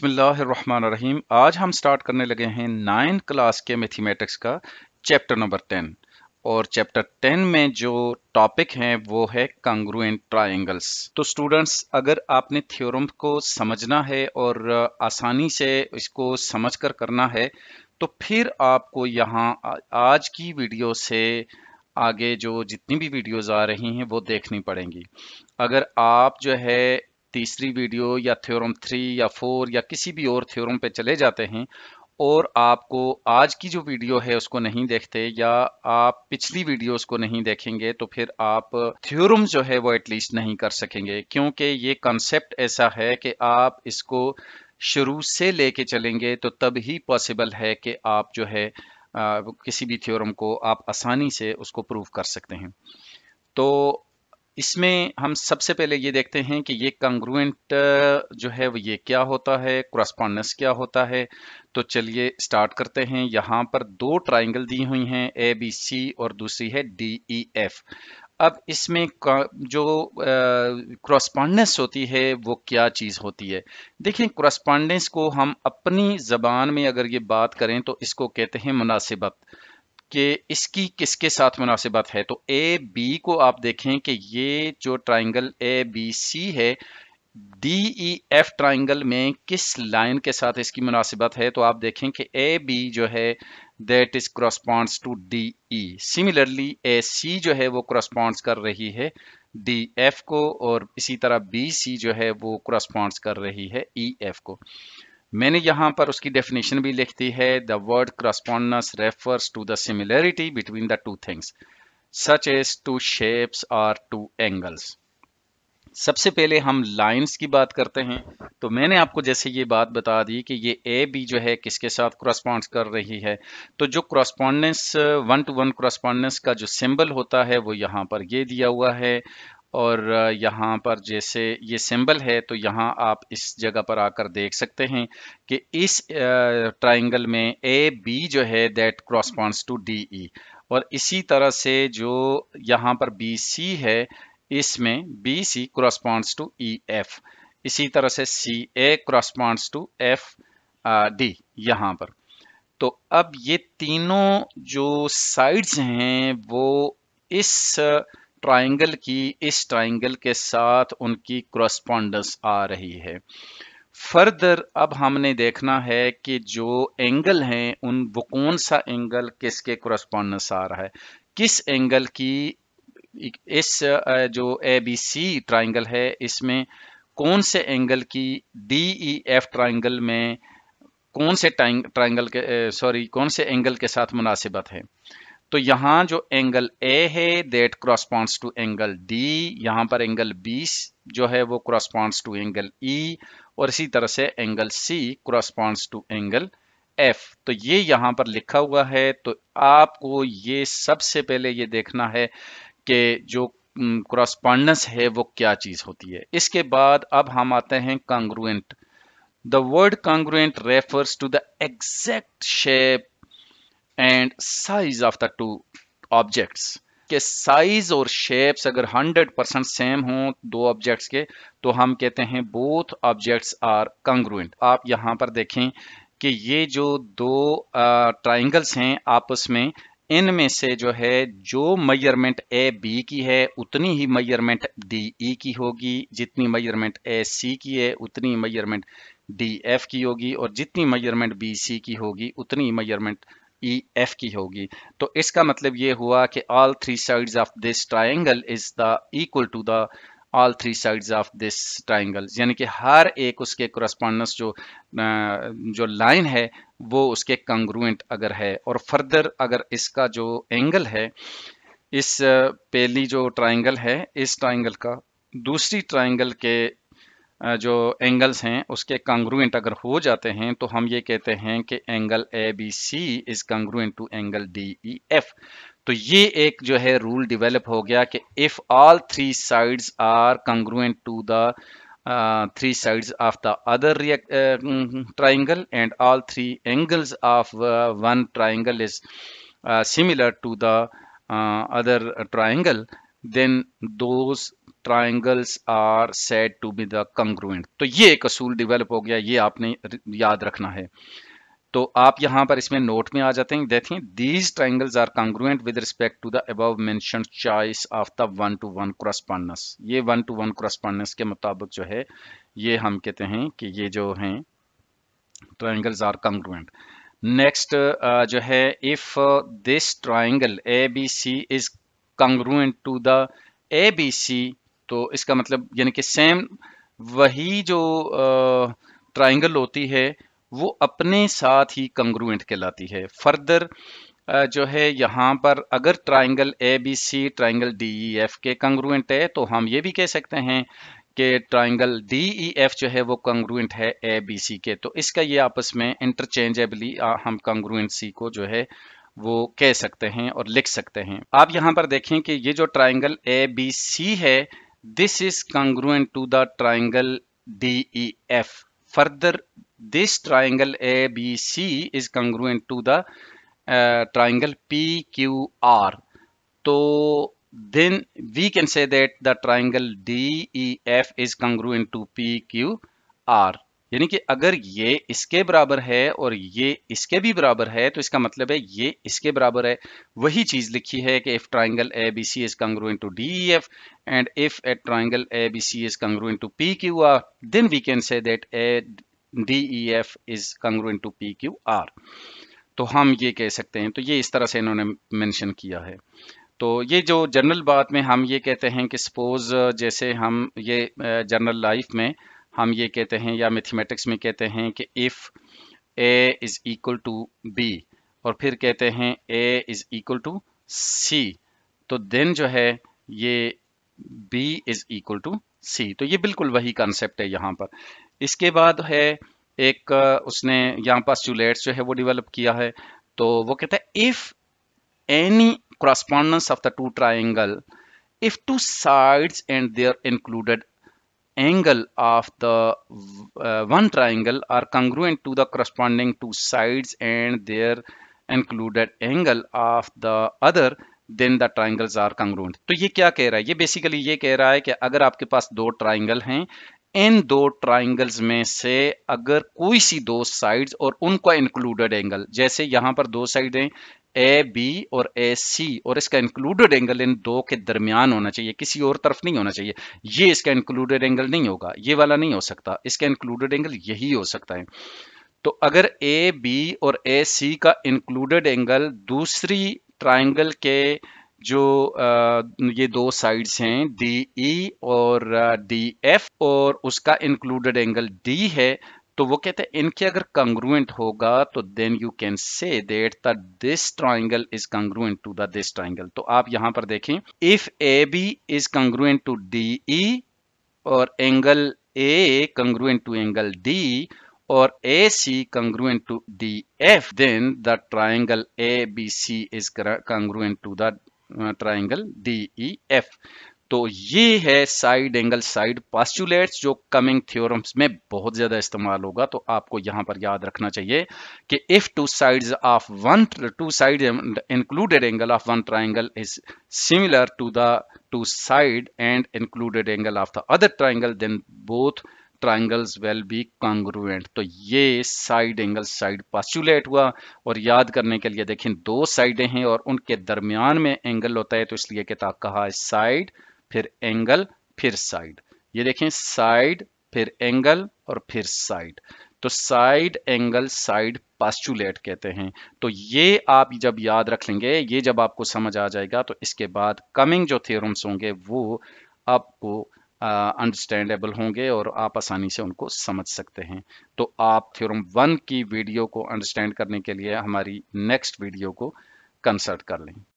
बसमीम आज हम स्टार्ट करने लगे हैं नाइन क्लास के मैथमेटिक्स का चैप्टर नंबर टेन और चैप्टर टेन में जो टॉपिक है वो है कंग्रुएंट ट्रायंगल्स तो स्टूडेंट्स अगर आपने थ्योरम को समझना है और आसानी से इसको समझकर करना है तो फिर आपको यहाँ आज की वीडियो से आगे जो जितनी भी वीडियोस आ रही हैं वो देखनी पड़ेंगी अगर आप जो है तीसरी वीडियो या थ्योरम थ्री या फोर या किसी भी और थ्योरम पे चले जाते हैं और आपको आज की जो वीडियो है उसको नहीं देखते या आप पिछली वीडियोस को नहीं देखेंगे तो फिर आप थ्योरम जो है वो एटलीस्ट नहीं कर सकेंगे क्योंकि ये कॉन्सेप्ट ऐसा है कि आप इसको शुरू से लेके चलेंगे तो तब ही पॉसिबल है कि आप जो है आ, किसी भी थ्योरम को आप आसानी से उसको प्रूव कर सकते हैं तो इसमें हम सबसे पहले ये देखते हैं कि ये कंग्रुएंट जो है वो ये क्या होता है क्रॉसपॉन्डेंस क्या होता है तो चलिए स्टार्ट करते हैं यहाँ पर दो ट्राइंगल दी हुई हैं ए बी सी और दूसरी है डी ई एफ अब इसमें जो क्रॉसपॉन्डेंस होती है वो क्या चीज़ होती है देखें क्रॉसपॉन्डेंस को हम अपनी ज़बान में अगर ये बात करें तो इसको कहते हैं मुनासिबत कि इसकी किसके साथ मुनासिबत है तो ए बी को आप देखें कि ये जो ट्राइंगल ए बी सी है डी ई एफ ट्राइंगल में किस लाइन के साथ इसकी मुनासिबत है तो आप देखें कि ए बी जो है that is corresponds to D E similarly A C जो है वो क्रॉस्पॉन्ड्स कर रही है डी एफ को और इसी तरह बी सी जो है वो क्रॉस्पॉन्ड्स कर रही है ई e, एफ को मैंने यहाँ पर उसकी डेफिनेशन भी लिख दी है the word correspondence refers to the similarity between the two things such as two shapes और टू एंगल्स सबसे पहले हम लाइंस की बात करते हैं तो मैंने आपको जैसे ये बात बता दी कि ये ए बी जो है किसके साथ क्रॉस्पॉन्ड कर रही है तो जो correspondence one to one correspondence का जो सिंबल होता है वो यहाँ पर ये दिया हुआ है और यहाँ पर जैसे ये सिंबल है तो यहाँ आप इस जगह पर आकर देख सकते हैं कि इस ट्राइंगल में ए बी जो है that corresponds to D E और इसी तरह से जो यहाँ पर बी सी है इसमें B C corresponds to E F इसी तरह से C A corresponds to F D यहाँ पर तो अब ये तीनों जो साइड्स हैं वो इस uh, ट्राइंगल की इस ट्राइंगल के साथ उनकी क्रॉस्पॉन्डेंस आ रही है फर्दर अब हमने देखना है कि जो एंगल हैं उन वो कौन सा एंगल किसके क्रॉस्पॉन्डेंस आ रहा है किस एंगल की इस जो ए बी सी ट्राइंगल है इसमें कौन से एंगल की डी ई एफ ट्राइंगल में कौन से ट्राइंगल के सॉरी कौन से एंगल के साथ मुनासिबत है तो यहाँ जो एंगल ए है that corresponds to angle D यहां पर एंगल बी जो है वो क्रॉसपॉन्ड्स टू एंगल ई और इसी तरह से angle C corresponds to angle F तो ये यहाँ पर लिखा हुआ है तो आपको ये सबसे पहले ये देखना है कि जो क्रॉसपॉन्डेंस है वो क्या चीज़ होती है इसके बाद अब हम आते हैं congruent the word congruent refers to the exact shape and size of the two objects के साइज और शेप्स अगर 100 परसेंट सेम हों दो ऑब्जेक्ट्स के तो हम कहते हैं बोथ ऑब्जेक्ट्स आर कंग्रुएंट आप यहाँ पर देखें कि ये जो दो ट्राइंगल्स हैं आपस में इनमें से जो है जो मयरमेंट ए बी की है उतनी ही मयरमेंट डी ई की होगी जितनी मयरमेंट ए सी की है उतनी मयरमेंट डी एफ की होगी और जितनी मयरमेंट बी सी की होगी उतनी मयरमेंट ई e एफ की होगी तो इसका मतलब ये हुआ कि all three sides of this triangle is the equal to the all three sides of this triangle यानी कि हर एक उसके करस्पॉन्डेंस जो जो लाइन है वो उसके कंग्रुएंट अगर है और फर्दर अगर इसका जो एंगल है इस पहली जो ट्राइंगल है इस ट्राइंगल का दूसरी ट्राइंगल के जो एंगल्स हैं उसके कांग्रुएंट अगर हो जाते हैं तो हम ये कहते हैं कि angle A B C is congruent to angle D E F तो ये एक जो है रूल डिवेलप हो गया कि if all three sides are congruent to the three sides of the other triangle and all three angles of one triangle is similar to the other triangle then those triangles are said to be the congruent तो ये एक असूल develop हो गया ये आपने याद रखना है तो आप यहां पर इसमें नोट में आ जाते हैं देखें these triangles are congruent with respect to the above mention choice of the one to one correspondence ये वन टू वन क्रॉसपॉन्डनेस के मुताबिक जो है ये हम कहते हैं कि ये जो हैं ट्राइंगल्स आर कंग्रुएंट नेक्स्ट जो है if this triangle A B C is congruent to the A B C तो इसका मतलब यानी कि सेम वही जो ट्राइंगल होती है वो अपने साथ ही कंग्रुएंट कहलाती है फर्दर जो है यहाँ पर अगर triangle A B C triangle D E F के कंग्रुएंट है तो हम ये भी कह सकते हैं कि ट्राइंगल डी ई एफ जो है वो कंग्रुएंट है ए बी सी के तो इसका ये आपस में इंटरचेंजेबली हम सी को जो है वो कह सकते हैं और लिख सकते हैं आप यहाँ पर देखें कि ये जो ट्राइंगल ए बी सी है This is congruent to the triangle DEF. Further, this triangle ABC is congruent to the uh, triangle PQR. So then we can say that the triangle DEF is congruent to PQR. यानी कि अगर ये इसके बराबर है और ये इसके भी बराबर है तो इसका मतलब है ये इसके बराबर है वही चीज लिखी है कि if triangle A B C is in to D E F and if a triangle A B C is in to P Q R then we can say that A D E F is in to P Q R तो हम ये कह सकते हैं तो ये इस तरह से इन्होंने मेंशन किया है तो ये जो जनरल बात में हम ये कहते हैं कि सपोज जैसे हम ये जनरल लाइफ में हम ये कहते हैं या मैथमेटिक्स में कहते हैं कि if A is equal to B और फिर कहते हैं A is equal to C तो देन जो है ये B is equal to C तो ये बिल्कुल वही कॉन्सेप्ट है यहाँ पर इसके बाद है एक उसने यहाँ पर स्टूलेट्स जो है वो डिवेलप किया है तो वो कहता है if any correspondence of the two triangle if two sides and their included angle of the uh, one triangle are congruent to the corresponding two sides and their included angle of the other then the triangles are congruent तो ये क्या कह रहा है ये basically ये कह रहा है कि अगर आपके पास दो triangle हैं इन दो ट्राइंगल्स में से अगर कोई सी दो साइड्स और उनका इंक्लूडेड एंगल जैसे यहाँ पर दो साइड हैं ए बी और ए सी और इसका इंक्लूडेड एंगल इन दो के दरमियान होना चाहिए किसी और तरफ नहीं होना चाहिए ये इसका इंक्लूडेड एंगल नहीं होगा ये वाला नहीं हो सकता इसका इंक्लूडेड एंगल यही हो सकता है तो अगर ए बी और ए सी का इंक्लूडेड एंगल दूसरी ट्राइंगल के जो आ, ये दो साइड्स हैं डी ई e और डी एफ और उसका इंक्लूडेड एंगल डी है तो वो कहते हैं इनके अगर कंग्रुएंट होगा तो then you can say that the this triangle is congruent to the this triangle तो आप यहां पर देखें if A B is congruent to D E और angle A congruent to angle D और A C congruent to D F then the triangle A B C is congruent to the triangle D E F तो ये है side angle side postulates जो coming theorems में बहुत ज़्यादा इस्तेमाल होगा तो आपको यहां पर याद रखना चाहिए कि if two sides of one two side included angle of one triangle is similar to the two side and included angle of the other triangle then both triangles will be congruent तो ये side angle side पास्टूलेट हुआ और याद करने के लिए देखें दो साइडें हैं और उनके दरमियान में एंगल होता है तो इसलिए किताब कहा साइड फिर एंगल फिर साइड ये देखें साइड फिर एंगल और फिर साइड तो साइड एंगल साइड पास्टुलेट कहते हैं तो ये आप जब याद रख लेंगे ये जब आपको समझ आ जाएगा तो इसके बाद कमिंग जो थियोरम्स होंगे वो आपको अंडरस्टैंडेबल uh, होंगे और आप आसानी से उनको समझ सकते हैं तो आप थ्योरम वन की वीडियो को अंडरस्टैंड करने के लिए हमारी नेक्स्ट वीडियो को कंसल्ट कर लें